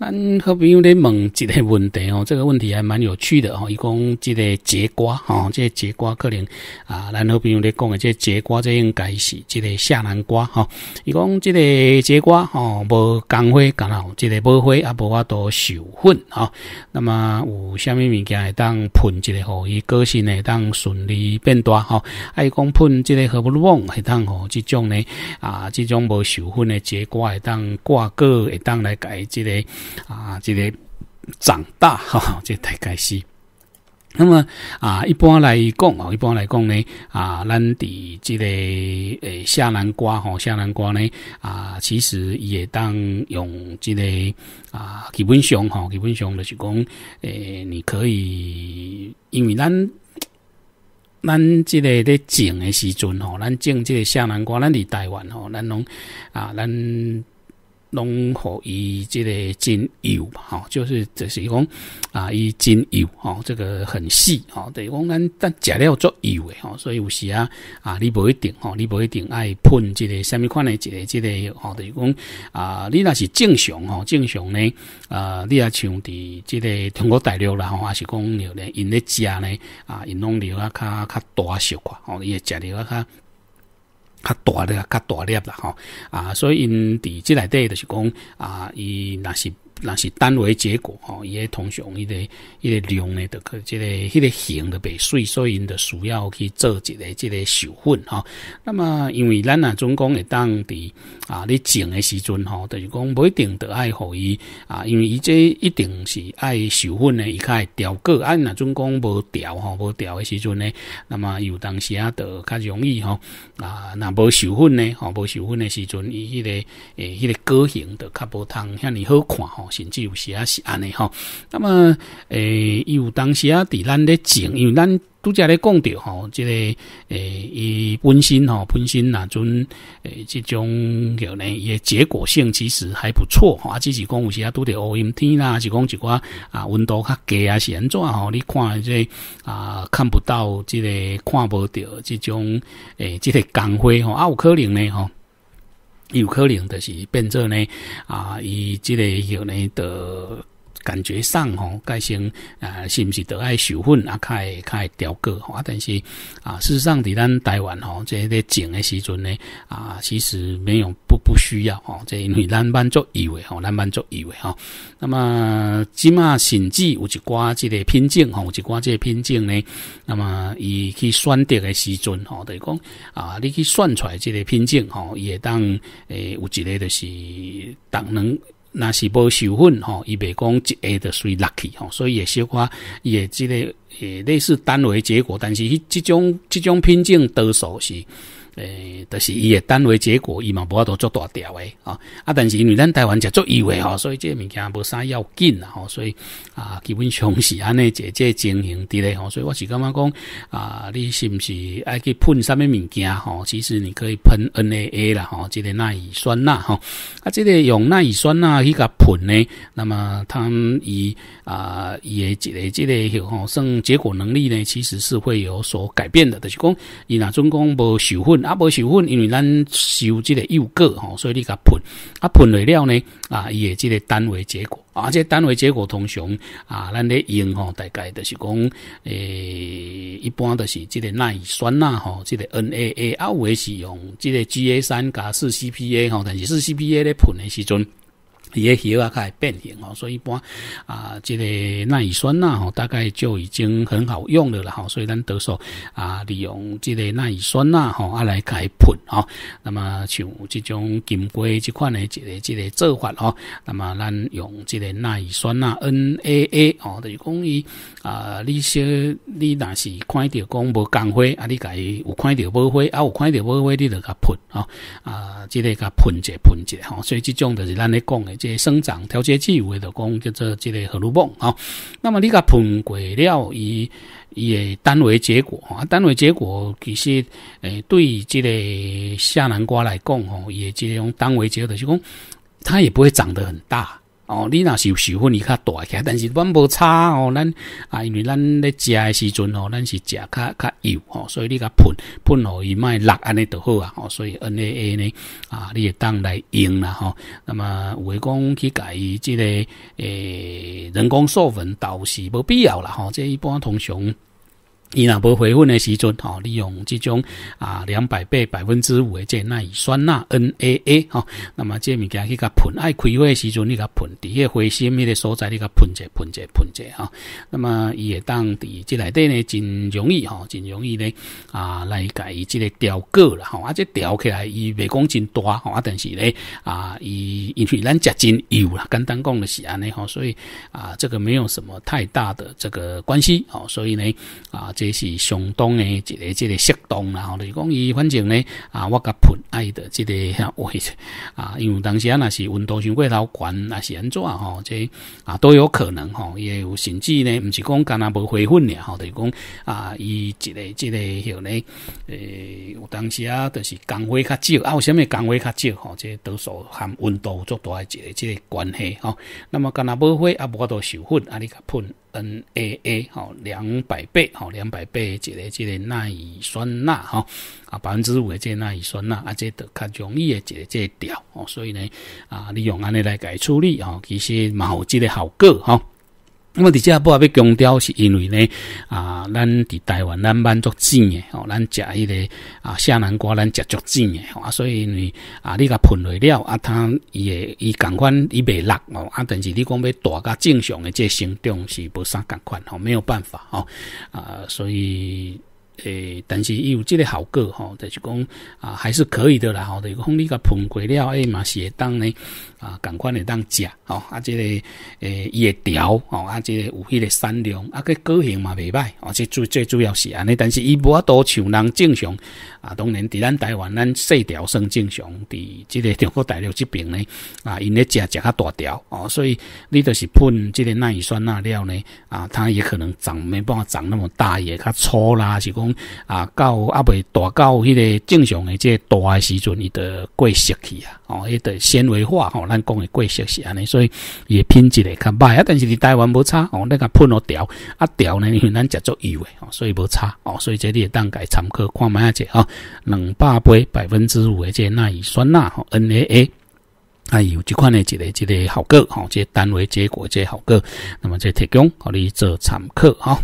咱好朋友咧问一个问题哦，这个问题还蛮有趣的哦。伊讲即个节瓜哦，即个节瓜可能啊，咱好朋友咧讲诶，个节瓜这应该是即个夏南瓜哈。伊讲即个节瓜哦，无干敢若有即个无灰啊，无度授粉啊。那么有啥物物件会当喷即个吼？伊个性会当顺利变大哈？啊，伊讲喷即个荷不露会当吼？即种呢啊，即种无授粉的节瓜会当挂果会当来改即个。啊，这个长大哈，这大概是。那么啊，一般来讲哦，一般来讲呢，啊，咱的这个诶，夏南瓜吼，夏南瓜呢，啊，其实也当用这个啊，基本上吼，基本上就是讲，诶，你可以，因为咱咱这个咧种诶时阵吼，咱种即个夏南瓜，咱伫台湾吼，咱拢啊，咱。拢互伊即个精油，吼，就是就是讲啊，伊精油，吼，这个很细，吼，等是讲咱咱食了作油的，吼，所以有时啊啊，你不一定吼，你不一定爱喷即个什物款的，即个即个，吼，等是讲啊，你若是正常，吼，正常呢，啊，你若像伫即个中国大陆啦，吼，也是讲有咧，因咧食呢啊，因拢料啊较较大小块，吼，伊会食了啊较。较大粒、较大粒啦，吼啊！所以因伫即内底就是讲啊，伊若是。那是单为结果吼，伊个通常伊个伊个量呢，得去即个迄个形的被碎，所以因着需要去做一个即个授粉吼。那么因为咱若总讲会当伫啊，你种的时阵吼，等是讲不一定得爱互伊啊，因为伊这一定是爱授粉呢，伊较会调个按若总讲无调吼，无调的时阵呢，那么有当时啊，就较容易吼。啊，若无授粉呢，吼无授粉的时阵，伊迄个诶，迄个个型就较无通遐尼好看吼。甚至有时啊是安尼吼。那么诶，有当时啊，伫咱咧种，因为咱拄则咧讲着吼，即个诶，本身吼，本身呐，准诶，这种叫呢，伊也结果性其实还不错吼，啊，只是讲有时啊，拄着乌阴天啦，是讲一寡啊，温度较低啊，是安怎吼？你看即、个啊，看不到即个，看无着即种诶，即个光辉吼啊，有可能呢吼。有可能就是变作呢，啊，伊即个呢的。感觉上吼，改成啊，是不是都爱受粉啊，开开调个吼？但是啊，事实上在咱台湾吼，这咧种的时阵呢啊，其实没有不不需要吼，这因为咱班足以为吼，咱班足以为吼，那么起码甚至有一寡这个品种吼，有一寡这个品种呢，那么伊去选择的时阵吼，等于讲啊，你去选出来这个品种吼，伊会当诶有一个就是当能。那是无受粉吼，伊袂讲一下就随落去吼，所以也小可，也即个诶类似单维结果，但是伊即种即种品种多数是。诶，就是伊诶单位结果伊嘛无法度做大条诶啊！啊，但是因为咱台湾食作伊诶吼，所以即个物件无啥要紧啦吼，所以啊，基本上是安尼即即情形伫咧吼，所以我是感觉讲啊，你是毋是爱去喷啥物物件吼？其实你可以喷 NAA 啦吼，即个赖乙酸钠吼啊，即个用赖乙酸钠去甲喷呢，那么它伊啊伊诶即个即个吼吼算，结果能力呢，其实是会有所改变的，就是讲伊若总讲无受粉。啊，无水粉，因为咱收这个幼果吼，所以你甲喷，啊喷了了呢，啊，伊的这个单位结果，啊，这单位结果通常啊，咱咧用吼，大概就是讲，诶，一般都是这个耐酸钠吼，这个 NAA，阿有诶是用这个 GA 三加四 CPA 吼，但是四 CPA 咧喷的时阵。伊个叶啊，较会变形哦，所以一般啊，即个赖氨酸钠吼，大概就已经很好用了啦吼，所以咱得手啊，利用即个赖氨酸钠吼啊来甲伊喷吼。那么像即种金龟即款的即个即个做法吼，那么咱用即个赖氨酸钠 （NAA） 哦，著是讲伊啊，你小你若是看着讲无干灰啊，你家有看着无灰啊，有看着无灰，你就甲喷吼，啊，即个甲喷者喷者吼，所以即种就是咱咧讲的。这生长调节剂为的讲叫做这个核素泵啊，那么你个喷过料以以单位结果啊，单位结果其实诶对这个夏南瓜来讲吼，也即用单位结果的，就讲它也不会长得很大。哦，你若是有水分伊较大些，但是阮无差哦，咱啊，因为咱咧食的时阵哦，咱是食较较油哦，所以你甲喷喷哦，伊卖落安尼著好啊，哦，所以 NAA 呢啊，你会当来用啦吼，那么有诶讲去伊即个诶人工授粉倒是无必要啦吼，即一般通常。伊若无回粉诶时阵，吼，利用即种啊两百倍百分之五诶这钠盐酸钠 NAA 哦，那么这物件去甲喷，爱开花时阵你甲喷，伫个花心迄个所在你甲喷者喷者喷者吼，那么伊会当伫即内底呢，真容易吼，真容易咧啊，来甲伊即个调果啦吼，啊这调起来伊未讲真大吼，啊但是咧啊，伊因为咱食真油啦，简单讲的是安尼吼，所以啊，这个没有什么太大的这个关系哦，所以呢啊。这是相当的，一个，这个适当啦。吼，就是讲伊反正呢，啊，我甲喷爱的这个位置，啊，因为当时啊那是温度伤过头悬，啊是安怎吼？这啊都有可能吼，也有甚至呢，毋是讲干阿无回粉俩，吼，就是讲啊，伊一个、这个、许呢，诶，有当时啊，就是降温较少，啊，有啥物降温较少吼？这多数含温度做大一个、一个关系吼。那么干阿伯灰啊，伯都受粉啊，你甲喷 NAA 好两百倍吼，两。百倍一个，这个钠乙酸钠哈啊，百分之五的这个钠乙酸钠啊，这都较容易的解这掉哦，所以呢啊，利用安尼来改处理哦，其实有即个好个哈。我伫遮不啊，要强调是因为呢，啊，咱伫台湾咱满足种诶吼，咱食迄个啊，夏南瓜咱食足种诶吼，啊所以呢，啊，你甲喷落了，啊，它伊诶，伊共款伊袂落，吼，啊，但是你讲要大甲正常诶，即生长是无啥共款，吼，没有办法，吼，啊，所以。诶，但是伊有即个效果吼，就是讲啊，还是可以的啦吼。就讲你甲喷过了诶嘛，是会当呢啊，共款会当食吼。啊，即个诶伊个条吼，啊，即个有迄个产量，啊，个个性嘛袂歹。即最最主要是安尼，但是伊无法度像人正常啊。当然，伫咱台湾咱细条算正常，伫即个中国大陆即边呢啊，因咧食食较大条哦，所以你就是喷即个耐酸钠料呢啊，它也可能长没办法长那么大，也较粗啦，是讲。啊，到阿未大到迄个正常的这大诶时阵，伊得过色去啊，哦，迄得纤维化吼，咱讲诶过色是安尼，所以伊诶品质会较歹啊，但是伫台湾无差哦，那个喷互调啊调呢，为咱食足油诶，所以无差哦，所以这你会当该参考看卖下者吼，两百杯百分之五诶，这赖氨酸钠吼 （NAA） 伊有即款诶一个一个效果吼，这单位结果这效果，那么这提供互你做参考吼。